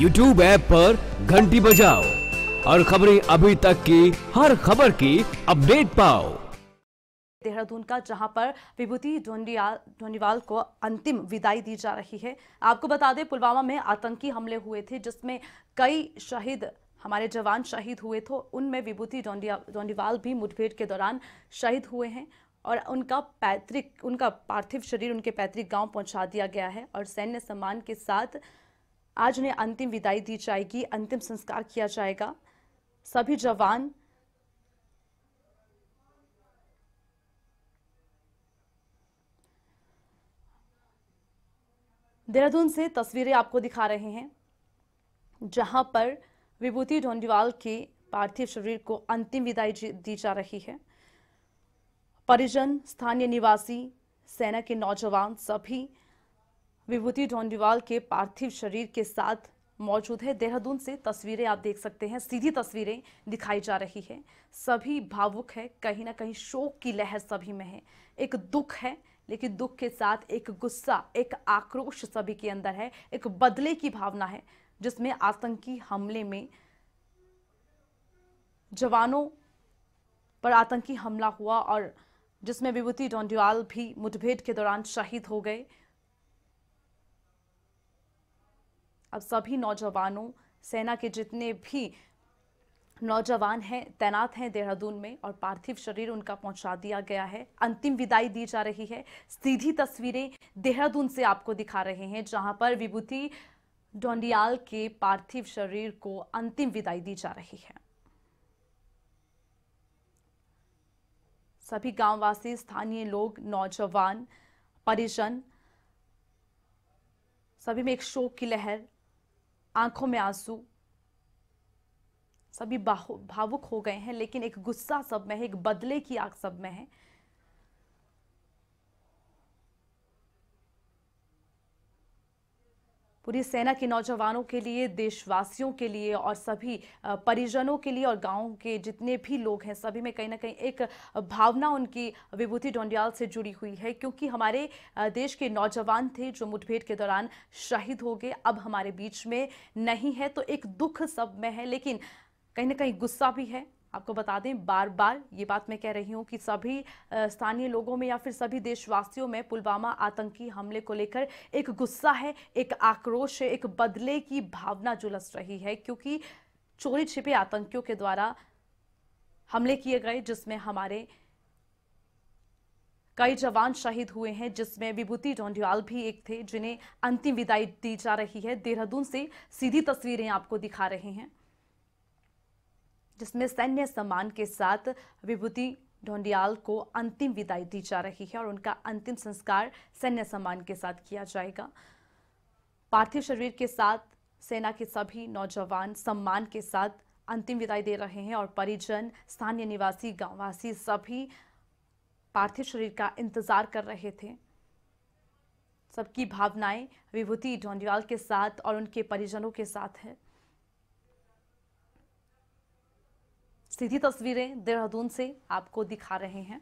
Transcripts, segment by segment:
YouTube app पर घंटी बजाओ और खबरें अभी तक की हर खबर की अपडेट पाओ देहरादून का जहां पर विभूति ढोनीवाल को अंतिम विदाई दी जा रही है आपको बता दें पुलवामा में आतंकी हमले हुए थे जिसमें कई शहीद हमारे जवान शहीद हुए थे उनमें विभूति डोंडीवाल भी मुठभेड़ के दौरान शहीद हुए हैं और उनका पैतृक उनका पार्थिव शरीर उनके पैतृक गांव पहुंचा दिया गया है और सैन्य सम्मान के साथ आज उन्हें अंतिम विदाई दी जाएगी अंतिम संस्कार किया जाएगा सभी जवान देहरादून से तस्वीरें आपको दिखा रहे हैं जहां पर विभूति ढोंडीवाल के पार्थिव शरीर को अंतिम विदाई दी जा रही है परिजन स्थानीय निवासी सेना के नौजवान सभी विभूति डोंडीवाल के पार्थिव शरीर के साथ मौजूद है देहरादून से तस्वीरें आप देख सकते हैं सीधी तस्वीरें दिखाई जा रही है सभी भावुक है कहीं ना कहीं शोक की लहर सभी में है एक दुख है लेकिन दुख के साथ एक गुस्सा एक आक्रोश सभी के अंदर है एक बदले की भावना है जिसमें आतंकी हमले में जवानों पर आतंकी हमला हुआ और जिसमें विभूति डोंडीवाल भी मुठभेड़ के दौरान शहीद हो गए अब सभी नौजवानों सेना के जितने भी नौजवान हैं तैनात हैं देहरादून में और पार्थिव शरीर उनका पहुंचा दिया गया है अंतिम विदाई दी जा रही है सीधी तस्वीरें देहरादून से आपको दिखा रहे हैं जहां पर विभूति डोंडियाल के पार्थिव शरीर को अंतिम विदाई दी जा रही है सभी गांववासी स्थानीय लोग नौजवान परिजन सभी में एक शोक की लहर आंखों में आंसू सभी भावुक हो गए हैं लेकिन एक गुस्सा सब में है एक बदले की आग सब में है पूरी सेना के नौजवानों के लिए देशवासियों के लिए और सभी परिजनों के लिए और गाँव के जितने भी लोग हैं सभी में कहीं ना कहीं एक भावना उनकी विभूति डोंडियाल से जुड़ी हुई है क्योंकि हमारे देश के नौजवान थे जो मुठभेड़ के दौरान शहीद हो गए अब हमारे बीच में नहीं है तो एक दुख सब में है लेकिन कहीं ना कहीं गुस्सा भी है आपको बता दें बार बार ये बात मैं कह रही हूँ कि सभी स्थानीय लोगों में या फिर सभी देशवासियों में पुलवामा आतंकी हमले को लेकर एक गुस्सा है एक आक्रोश है एक बदले की भावना जुलस रही है क्योंकि चोरी छिपे आतंकियों के द्वारा हमले किए गए जिसमें हमारे कई जवान शहीद हुए हैं जिसमें विभूति डोंडियाल भी एक थे जिन्हें अंतिम विदाई दी जा रही है देहरादून से सीधी तस्वीरें आपको दिखा रहे हैं जिसमें सैन्य सम्मान के साथ विभूति ढोंडियाल को अंतिम विदाई दी जा रही है और उनका अंतिम संस्कार सैन्य सम्मान के साथ किया जाएगा पार्थिव शरीर के साथ सेना के सभी नौजवान सम्मान के साथ अंतिम विदाई दे रहे हैं और परिजन स्थानीय निवासी गांववासी सभी पार्थिव शरीर का इंतजार कर रहे थे सबकी भावनाएं विभूति ढोंडियाल के साथ और उनके परिजनों के साथ है सीधी तस्वीरें देहरादून से आपको दिखा रहे हैं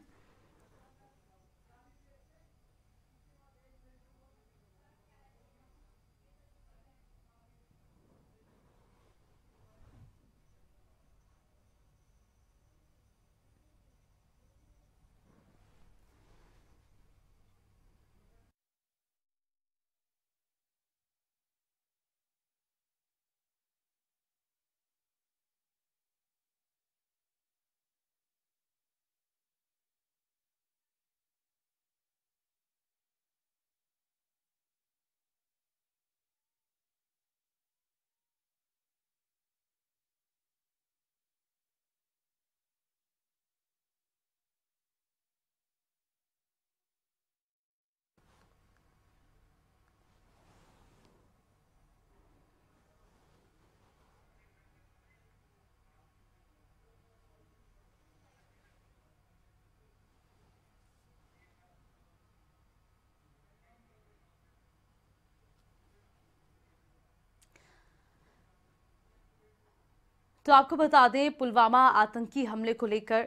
तो आपको बता दें पुलवामा आतंकी हमले को लेकर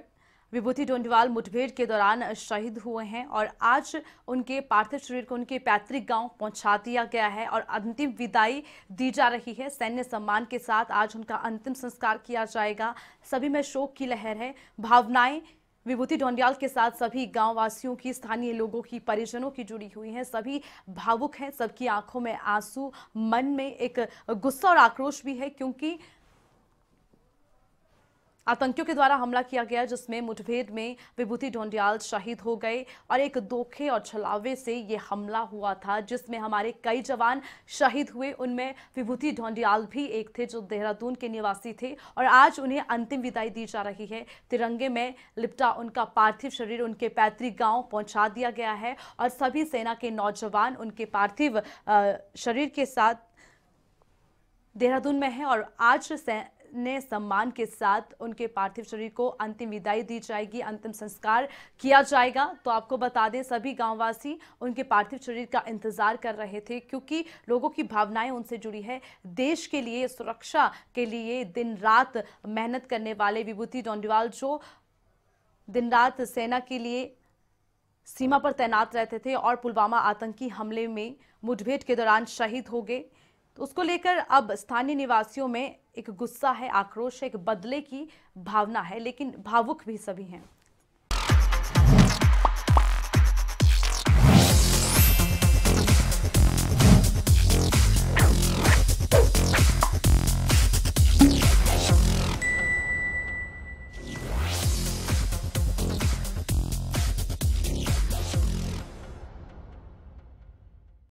विभूति डोंडवाल मुठभेड़ के दौरान शहीद हुए हैं और आज उनके पार्थिव शरीर को उनके पैतृक गांव पहुंचा दिया गया है और अंतिम विदाई दी जा रही है सैन्य सम्मान के साथ आज उनका अंतिम संस्कार किया जाएगा सभी में शोक की लहर है भावनाएं विभूति डोंडियाल के साथ सभी गांव वासियों की स्थानीय लोगों की परिजनों की जुड़ी हुई हैं सभी भावुक हैं सबकी आंखों में आंसू मन में एक गुस्सा और आक्रोश भी है क्योंकि आतंकियों के द्वारा हमला किया गया जिसमें मुठभेड़ में विभूति ढोंडियाल शहीद हो गए और एक दोखे और छलावे से ये हमला हुआ था जिसमें हमारे कई जवान शहीद हुए उनमें विभूति ढोंडियाल भी एक थे जो देहरादून के निवासी थे और आज उन्हें अंतिम विदाई दी जा रही है तिरंगे में लिपटा उनका पार्थिव शरीर उनके पैतृक गाँव पहुँचा दिया गया है और सभी सेना के नौजवान उनके पार्थिव शरीर के साथ देहरादून में है और आज ने सम्मान के साथ उनके पार्थिव शरीर को अंतिम विदाई दी जाएगी अंतिम संस्कार किया जाएगा तो आपको बता दें सभी गांववासी उनके पार्थिव शरीर का इंतजार कर रहे थे क्योंकि लोगों की भावनाएं उनसे जुड़ी है देश के लिए सुरक्षा के लिए दिन रात मेहनत करने वाले विभूति डोंडीवाल जो दिन रात सेना के लिए सीमा पर तैनात रहते थे और पुलवामा आतंकी हमले में मुठभेड़ के दौरान शहीद हो गए तो उसको लेकर अब स्थानीय निवासियों में एक गुस्सा है आक्रोश है एक बदले की भावना है लेकिन भावुक भी सभी हैं